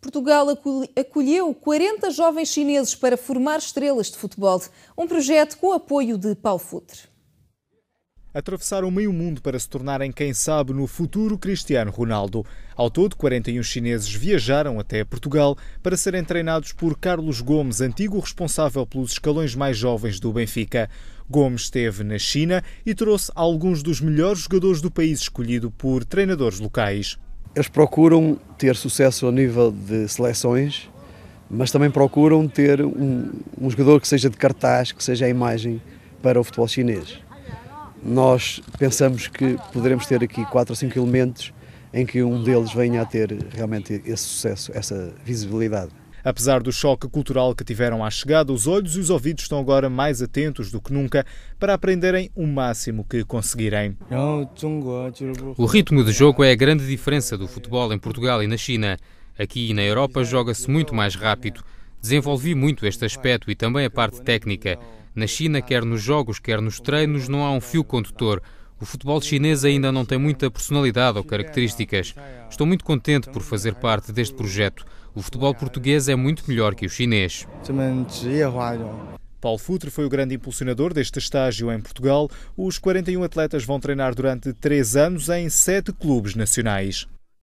Portugal acolheu 40 jovens chineses para formar estrelas de futebol, um projeto com apoio de Paulo Futre. Atravessaram meio mundo para se tornarem, quem sabe, no futuro Cristiano Ronaldo. Ao todo, 41 chineses viajaram até Portugal para serem treinados por Carlos Gomes, antigo responsável pelos escalões mais jovens do Benfica. Gomes esteve na China e trouxe alguns dos melhores jogadores do país escolhido por treinadores locais. Eles procuram ter sucesso a nível de seleções, mas também procuram ter um, um jogador que seja de cartaz, que seja a imagem para o futebol chinês. Nós pensamos que poderemos ter aqui quatro ou cinco elementos em que um deles venha a ter realmente esse sucesso, essa visibilidade. Apesar do choque cultural que tiveram à chegada, os olhos e os ouvidos estão agora mais atentos do que nunca para aprenderem o máximo que conseguirem. O ritmo de jogo é a grande diferença do futebol em Portugal e na China. Aqui e na Europa joga-se muito mais rápido. Desenvolvi muito este aspecto e também a parte técnica. Na China, quer nos jogos, quer nos treinos, não há um fio condutor. O futebol chinês ainda não tem muita personalidade ou características. Estou muito contente por fazer parte deste projeto. O futebol português é muito melhor que o chinês. Paulo Futre foi o grande impulsionador deste estágio em Portugal. Os 41 atletas vão treinar durante três anos em sete clubes nacionais.